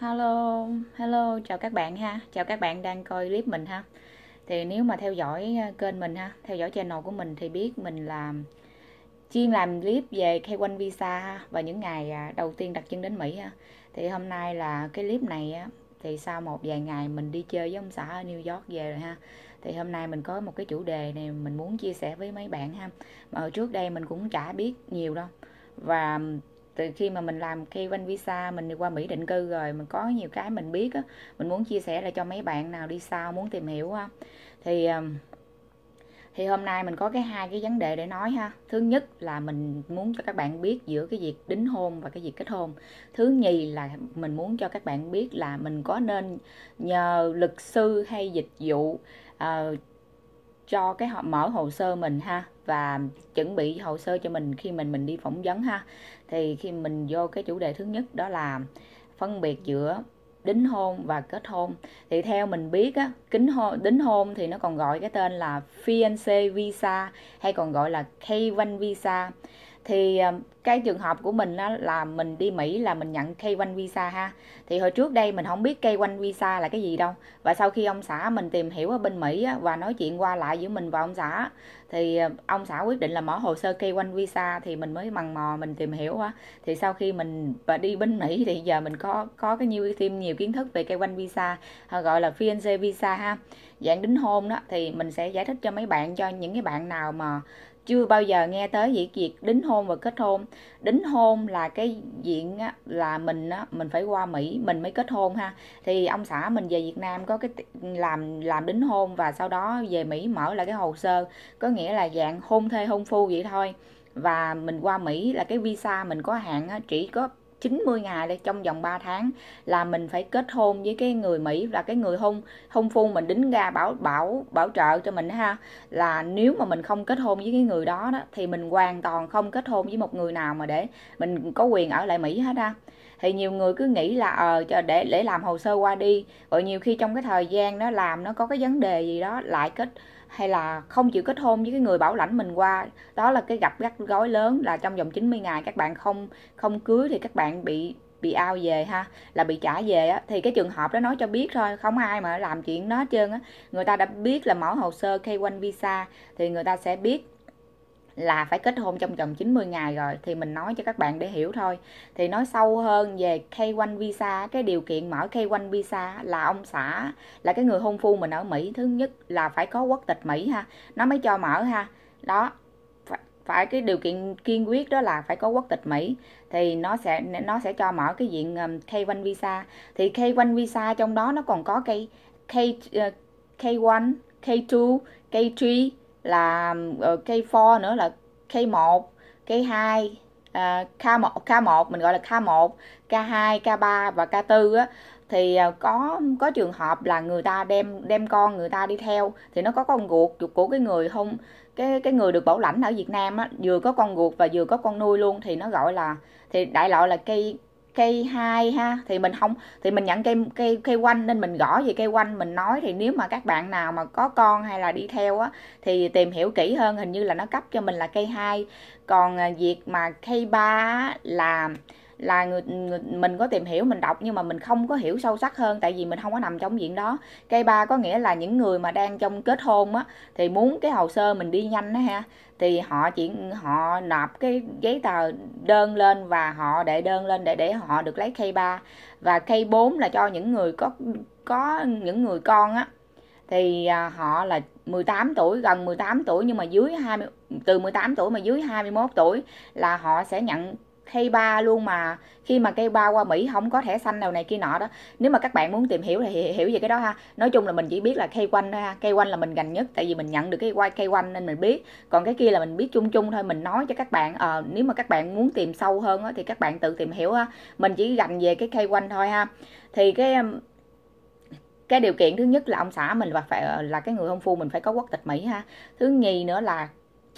Hello, hello, chào các bạn ha Chào các bạn đang coi clip mình ha Thì nếu mà theo dõi ờ, kênh mình ha Theo dõi channel của mình thì biết mình làm Chuyên làm clip về khai quanh visa ha Và những ngày à, đầu tiên đặt chân đến Mỹ ha Thì hôm nay là cái clip này á Thì sau một vài ngày mình đi chơi với ông xã ở New York về rồi ha Thì hôm nay mình có một cái chủ đề này mình muốn chia sẻ với mấy bạn ha Mà hồi trước đây mình cũng chả biết nhiều đâu Và từ khi mà mình làm K1 visa mình đi qua Mỹ định cư rồi mình có nhiều cái mình biết á mình muốn chia sẻ lại cho mấy bạn nào đi sau muốn tìm hiểu á thì thì hôm nay mình có cái hai cái vấn đề để nói ha thứ nhất là mình muốn cho các bạn biết giữa cái việc đính hôn và cái việc kết hôn thứ nhì là mình muốn cho các bạn biết là mình có nên nhờ luật sư hay dịch vụ uh, cho cái họ mở hồ sơ mình ha và chuẩn bị hồ sơ cho mình khi mình mình đi phỏng vấn ha thì khi mình vô cái chủ đề thứ nhất đó là phân biệt giữa đính hôn và kết hôn thì theo mình biết á kính hôn đính hôn thì nó còn gọi cái tên là fiancé visa hay còn gọi là K1 visa thì ờ, cái trường hợp của mình á, là mình đi Mỹ là mình nhận K1 visa ha thì hồi trước đây mình không biết K1 visa là cái gì đâu và sau khi ông xã mình tìm hiểu ở bên Mỹ á, và nói chuyện qua lại giữa mình và ông xã thì ờ, ông xã quyết định là mở hồ sơ K1 visa thì mình mới mằn mò mình tìm hiểu á thì sau khi mình và đi bên Mỹ thì giờ mình có có cái nhiều thêm nhiều kiến thức về K1 visa ờ, gọi là fiancé visa ha dạng đính hôn đó thì mình sẽ giải thích cho mấy bạn cho những cái bạn nào mà chưa bao giờ nghe tới việc việc đính hôn và kết hôn đính hôn là cái diện á, là mình á, mình phải qua mỹ mình mới kết hôn ha thì ông xã mình về việt nam có cái làm làm đính hôn và sau đó về mỹ mở lại cái hồ sơ có nghĩa là dạng hôn thê hôn phu vậy thôi và mình qua mỹ là cái visa mình có hạn á, chỉ có 90 ngày đây trong vòng 3 tháng là mình phải kết hôn với cái người Mỹ là cái người hôn hôn phu mình đính ra bảo bảo bảo trợ cho mình ha là nếu mà mình không kết hôn với cái người đó đó thì mình hoàn toàn không kết hôn với một người nào mà để mình có quyền ở lại Mỹ hết ha thì nhiều người cứ nghĩ là ờ cho để để làm hồ sơ qua đi rồi nhiều khi trong cái thời gian nó làm nó có cái vấn đề gì đó lại kết hay là không chịu kết hôn với cái người bảo lãnh mình qua đó là cái gặp gắt gói lớn là trong vòng 90 ngày các bạn không không cưới thì các bạn bị bị ao về ha là bị trả về á thì cái trường hợp đó nói cho biết thôi không ai mà làm chuyện đó hết trơn á người ta đã biết là mở hồ sơ K1 visa thì người ta sẽ biết là phải kết hôn trong vòng 90 ngày rồi thì mình nói cho các bạn để hiểu thôi thì nói sâu hơn về K1 visa cái điều kiện mở K1 visa là ông xã là cái người hôn phu mình ở Mỹ thứ nhất là phải có quốc tịch Mỹ ha nó mới cho mở ha đó phải, cái điều kiện kiên quyết đó là phải có quốc tịch Mỹ thì nó sẽ nó sẽ cho mở cái diện um, K1 visa thì K1 visa trong đó nó còn có cây K K1 K2 K3 là cây ờ, for nữa là cây 1 cây 2 à, K1 K1 mình gọi là K1 K2 K3 và K4 á thì ờ, có có trường hợp là người ta đem đem con người ta đi theo thì nó có con ruột ruột của cái người không cái cái người được bảo lãnh ở Việt Nam á vừa có con ruột và vừa có con nuôi luôn thì nó gọi là thì đại loại là cây cây hai ha thì mình không thì mình nhận cây cây cây quanh nên mình gõ về cây quanh mình nói thì nếu mà các bạn nào mà có con hay là đi theo á thì tìm hiểu kỹ hơn hình như là nó cấp cho mình là cây hai còn à, việc mà cây ba là là người, người mình có tìm hiểu mình đọc nhưng mà mình không có hiểu sâu sắc hơn tại vì mình không có nằm trong diện đó cây ba có nghĩa là những người mà đang trong kết hôn á thì muốn cái hồ sơ mình đi nhanh đó ha thì họ chỉ họ nộp cái giấy tờ đơn lên và họ để đơn lên để để họ được lấy cây ba và cây bốn là cho những người có có những người con á thì à, họ là 18 tuổi gần 18 tuổi nhưng mà dưới 20 từ 18 tuổi mà dưới 21 tuổi là họ sẽ nhận cây ba luôn mà khi mà cây ba qua mỹ không có thẻ xanh nào này kia nọ đó nếu mà các bạn muốn tìm hiểu thì hiểu về cái đó ha nói chung là mình chỉ biết là cây quanh ha cây quanh là mình gần nhất tại vì mình nhận được cái quay cây quanh nên mình biết còn cái kia là mình biết chung chung thôi mình nói cho các bạn à, nếu mà các bạn muốn tìm sâu hơn á, thì các bạn tự tìm hiểu ha mình chỉ gành về cái cây quanh thôi ha thì cái cái điều kiện thứ nhất là ông xã mình và phải ờ, là cái người hôn phu mình phải có quốc tịch Mỹ ha thứ nhì nữa là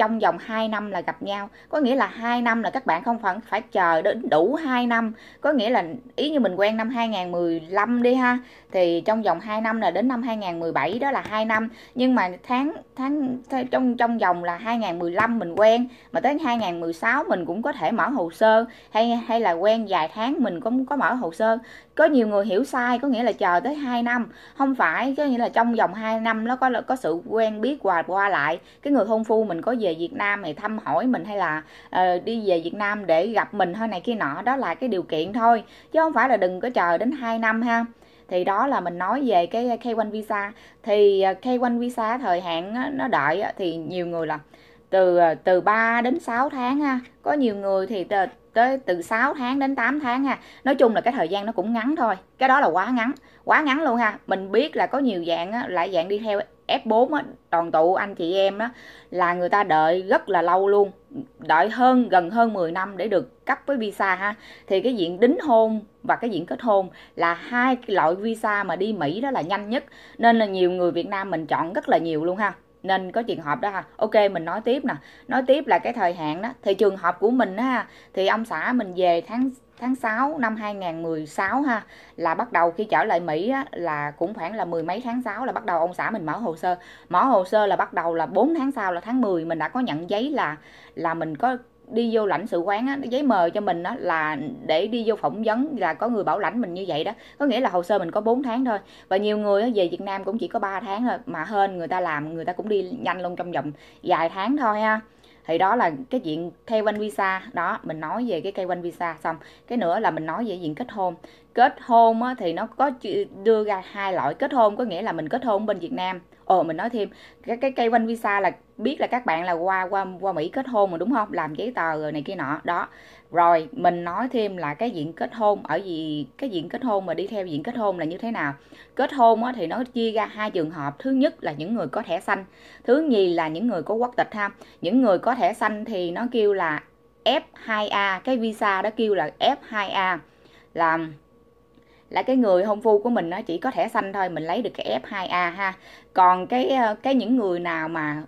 trong vòng 2 năm là gặp nhau có nghĩa là 2 năm là các bạn không phải phải chờ đến đủ 2 năm có nghĩa là ý như mình quen năm 2015 đi ha thì trong vòng 2 năm là đến năm 2017 đó là 2 năm nhưng mà tháng tháng trong trong vòng là 2015 mình quen mà tới 2016 mình cũng có thể mở hồ sơ hay hay là quen vài tháng mình cũng có mở hồ sơ có nhiều người hiểu sai có nghĩa là chờ tới 2 năm không phải có nghĩa là trong vòng 2 năm nó có có sự quen biết và qua lại cái người hôn phu mình có về về Việt Nam thì thăm hỏi mình hay là uh, đi về Việt Nam để gặp mình thôi này kia nọ đó là cái điều kiện thôi chứ không phải là đừng có chờ đến 2 năm ha thì đó là mình nói về cái ờ, K1 visa thì ờ, K1 visa thời hạn nó đợi thì nhiều người là từ từ 3 đến 6 tháng ha có nhiều người thì tới từ 6 tháng đến 8 tháng ha nói chung là cái thời gian nó cũng ngắn thôi cái đó là quá ngắn quá ngắn luôn ha mình biết là có nhiều dạng á, lại dạng đi theo F4 á, toàn tụ anh chị em đó là người ta đợi rất là lâu luôn đợi hơn gần hơn 10 năm để được cấp với visa ha thì cái diện đính hôn và cái diện kết hôn là hai loại visa mà đi Mỹ đó là nhanh nhất nên là nhiều người Việt Nam mình chọn rất là nhiều luôn ha nên có trường hợp đó ha ok mình nói tiếp nè nói tiếp là cái thời hạn đó thì trường hợp của mình ha thì ông xã mình về tháng tháng 6 năm 2016 ha là bắt đầu khi trở lại Mỹ á, là cũng khoảng là mười mấy tháng 6 là bắt đầu ông xã mình mở hồ sơ mở hồ sơ là bắt đầu là 4 tháng sau là tháng 10 mình đã có nhận giấy là là mình có đi vô lãnh sự quán á, giấy mời cho mình á, là để đi vô phỏng vấn là có người bảo lãnh mình như vậy đó có nghĩa là hồ sơ mình có 4 tháng thôi và nhiều người á, về Việt Nam cũng chỉ có 3 tháng thôi mà hơn người ta làm người ta cũng đi nhanh luôn trong vòng vài tháng thôi ha thì đó là cái chuyện K1 visa đó mình nói về cái cây 1 visa xong cái nữa là mình nói về diện kết hôn kết hôn á, thì nó có đưa ra hai loại kết hôn có nghĩa là mình kết hôn bên Việt Nam ồ mình nói thêm cái cái cây quanh visa là biết là các bạn là qua qua qua mỹ kết hôn mà đúng không làm giấy tờ rồi này kia nọ đó rồi mình nói thêm là cái diện kết hôn ở gì cái diện kết hôn mà đi theo diện kết hôn là như thế nào kết hôn thì nó chia ra hai trường hợp thứ nhất là những người có thẻ xanh thứ nhì là những người có quốc tịch ha những người có thẻ xanh thì nó kêu là F2A cái visa đó kêu là F2A làm là cái người hôn phu của mình nó chỉ có thẻ xanh thôi mình lấy được cái F2A ha còn cái ờ, cái những người nào mà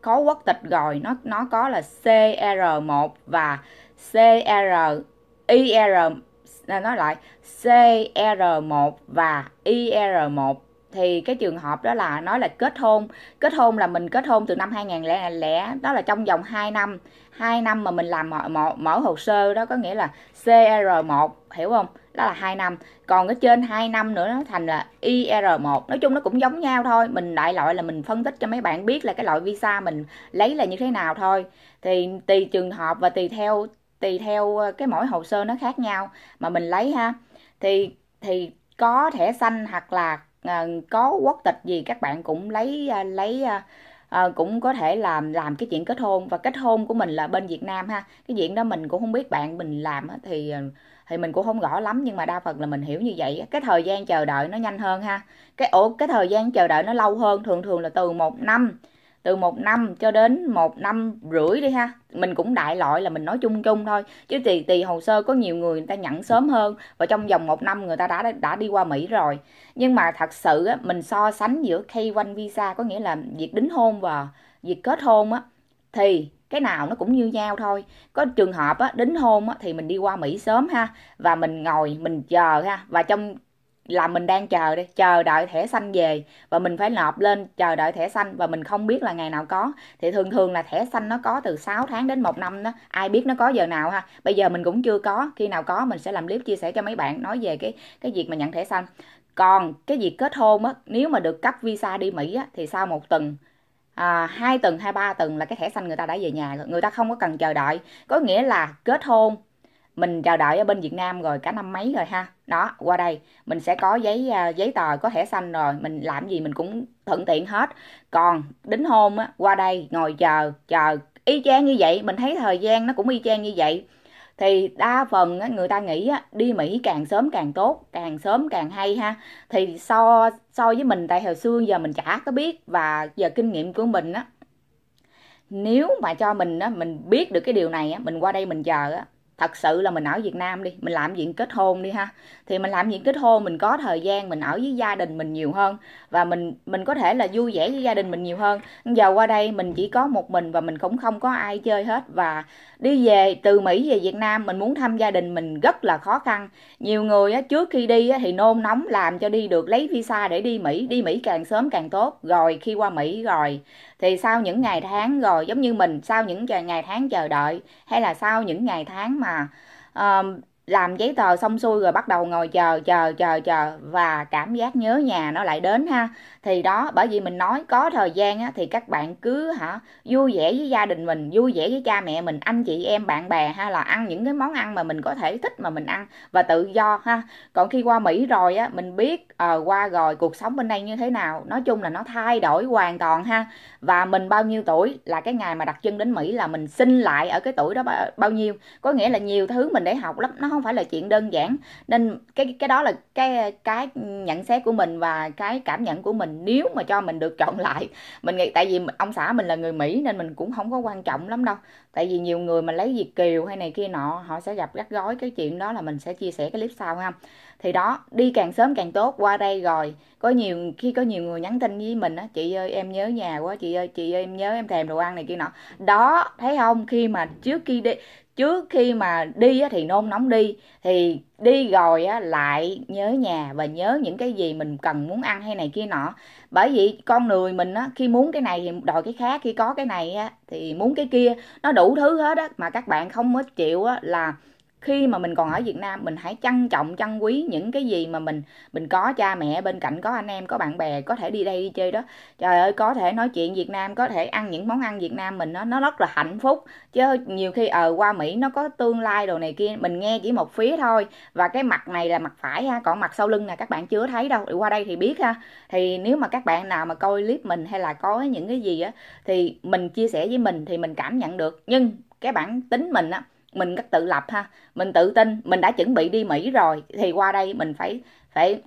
có quốc tịch rồi nó nó có là CR1 và CR IR là nói lại CR1 và IR1 thì cái trường hợp đó là nói là kết hôn kết hôn là mình kết hôn từ năm 2000 đó là trong vòng 2 năm 2 năm mà mình làm mở, mở, mở hồ sơ đó có nghĩa là CR1 hiểu không đó là 2 năm còn cái trên 2 năm nữa nó thành là IR1 nói chung nó cũng giống nhau thôi mình đại loại là mình phân tích cho mấy bạn biết là cái loại visa mình lấy là như thế nào thôi thì tùy trường hợp và tùy theo tùy theo ờ, cái mỗi hồ sơ nó khác nhau mà mình lấy ha thì thì có thẻ xanh hoặc là ờ, có quốc tịch gì các bạn cũng lấy ờ, lấy à, cũng có thể làm làm cái chuyện kết hôn và kết hôn của mình là bên Việt Nam ha cái chuyện đó mình cũng không biết bạn mình làm thì thì mình cũng không rõ lắm nhưng mà đa phần là mình hiểu như vậy cái thời gian chờ đợi nó nhanh hơn ha cái ổ cái thời gian chờ đợi nó lâu hơn thường thường là từ một năm từ một năm cho đến một năm rưỡi đi ha mình cũng đại loại là mình nói chung chung thôi chứ tùy tùy hồ sơ có nhiều người người ta nhận sớm hơn và trong vòng một năm người ta đã đã đi qua mỹ rồi nhưng mà thật sự á, mình so sánh giữa k1 visa có nghĩa là việc đính hôn và việc kết hôn á thì cái nào nó cũng như nhau thôi có trường hợp á, đính hôn á, thì mình đi qua mỹ sớm ha và mình ngồi mình chờ ha và trong là mình đang chờ đi chờ đợi thẻ xanh về và mình phải nộp lên chờ đợi thẻ xanh và mình không biết là ngày nào có thì thường thường là thẻ xanh nó có từ 6 tháng đến một năm đó ai biết nó có giờ nào ha bây giờ mình cũng chưa có khi nào có mình sẽ làm clip chia sẻ cho mấy bạn nói về cái cái việc mà nhận thẻ xanh còn cái việc kết hôn á nếu mà được cấp visa đi mỹ á, thì sau một tuần à, 2 tuần hay 3 tuần là cái thẻ xanh người ta đã về nhà rồi người ta không có cần chờ đợi có nghĩa là kết hôn mình chờ đợi ở bên Việt Nam rồi cả năm mấy rồi ha đó qua đây mình sẽ có giấy à, giấy tờ có thẻ xanh rồi mình làm gì mình cũng thuận tiện hết còn đính hôn á qua đây ngồi chờ chờ y chang như vậy mình thấy thời gian nó cũng y chang như vậy thì đa phần người ta nghĩ đi Mỹ càng sớm càng tốt càng sớm càng hay ha thì so so với mình tại hồi xưa giờ mình chả có biết và giờ kinh nghiệm của mình á nếu mà cho mình á mình biết được cái điều này á mình qua đây mình chờ á thật sự là mình ở Việt Nam đi mình làm chuyện kết hôn đi ha thì mình làm việc kết hôn mình có thời gian mình ở với gia đình mình nhiều hơn và mình mình có thể là vui vẻ với gia đình mình nhiều hơn giờ qua đây mình chỉ có một mình và mình cũng không có ai chơi hết và đi về từ mỹ về việt nam mình muốn thăm gia đình mình rất là khó khăn nhiều người á, trước khi đi á, thì nôn nóng làm cho đi được lấy visa để đi mỹ đi mỹ càng sớm càng tốt rồi khi qua mỹ rồi thì sau những ngày tháng rồi giống như mình sau những ngày tháng chờ đợi hay là sau những ngày tháng mà uh, làm giấy tờ xong xuôi rồi bắt đầu ngồi chờ chờ chờ chờ và cảm giác nhớ nhà nó lại đến ha thì đó bởi vì mình nói có thời gian á, thì các bạn cứ hả vui vẻ với gia đình mình vui vẻ với cha mẹ mình anh chị em bạn bè ha là ăn những cái món ăn mà mình có thể thích mà mình ăn và tự do ha còn khi qua mỹ rồi á mình biết ờ qua rồi cuộc sống bên đây như thế nào nói chung là nó thay đổi hoàn toàn ha và mình bao nhiêu tuổi là cái ngày mà đặt chân đến mỹ là mình sinh lại ở cái tuổi đó bao nhiêu có nghĩa là nhiều thứ mình để học lắm nó không phải là chuyện đơn giản nên cái cái đó là cái cái nhận xét của mình và cái cảm nhận của mình nếu mà cho mình được chọn lại mình nghĩ tại vì ông xã mình là người mỹ nên mình cũng không có quan trọng lắm đâu tại vì nhiều người mà lấy việt kiều hay này kia nọ họ sẽ gặp rắc rối cái chuyện đó là mình sẽ chia sẻ cái clip sau ha thì đó đi càng sớm càng tốt qua đây rồi có nhiều khi có nhiều người nhắn tin với mình á chị ơi em nhớ nhà quá chị ơi chị ơi em nhớ em thèm đồ ăn này kia nọ đó thấy không khi mà trước khi đi trước khi mà đi thì nôn nóng đi thì đi rồi lại nhớ nhà và nhớ những cái gì mình cần muốn ăn hay này kia nọ bởi vì con người mình khi muốn cái này thì đòi cái khác khi có cái này thì muốn cái kia nó đủ thứ hết á, mà các bạn không có chịu là khi mà mình còn ở Việt Nam mình hãy trân trọng trân quý những cái gì mà mình mình có cha mẹ bên cạnh có anh em có bạn bè có thể đi đây đi chơi đó trời ơi có thể nói chuyện Việt Nam có thể ăn những món ăn Việt Nam mình nó nó rất là hạnh phúc chứ nhiều khi ở ờ, qua Mỹ nó có tương lai đồ này kia mình nghe chỉ một phía thôi và cái mặt này là mặt phải ha còn mặt sau lưng nè các bạn chưa thấy đâu thì qua đây thì biết ha thì nếu mà các bạn nào mà coi clip mình hay là có những cái gì á thì mình chia sẻ với mình thì mình cảm nhận được nhưng cái bản tính mình á mình rất tự lập ha mình tự tin mình đã chuẩn bị đi mỹ rồi thì qua đây mình phải phải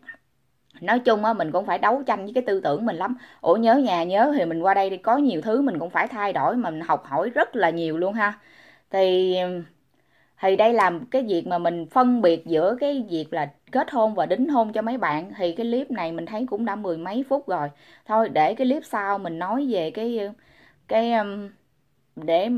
nói chung á mình cũng phải đấu tranh với cái tư tưởng mình lắm ủa nhớ nhà nhớ thì mình qua đây thì có nhiều thứ mình cũng phải thay đổi mình học hỏi rất là nhiều luôn ha thì thì đây là cái việc mà mình phân biệt giữa cái việc là kết hôn và đính hôn cho mấy bạn thì cái clip này mình thấy cũng đã mười mấy phút rồi thôi để cái clip sau mình nói về cái cái um, để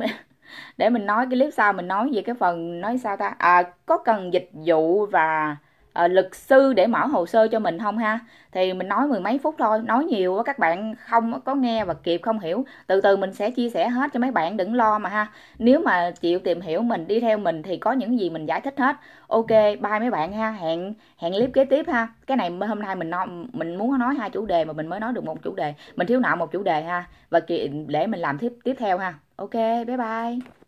để mình nói cái clip sau mình nói về cái phần nói sao ta à, có cần dịch vụ và à, ờ, luật sư để mở hồ sơ cho mình không ha thì mình nói mười mấy phút thôi nói nhiều các bạn không có nghe và kịp không hiểu từ từ mình sẽ chia sẻ hết cho mấy bạn đừng lo mà ha nếu mà chịu tìm hiểu mình đi theo mình thì có những gì mình giải thích hết ok bye mấy bạn ha hẹn hẹn clip kế tiếp ha cái này hôm nay mình nói, mình muốn nói hai chủ đề mà mình mới nói được một chủ đề mình thiếu nợ một chủ đề ha và để mình làm tiếp tiếp theo ha ok bye bye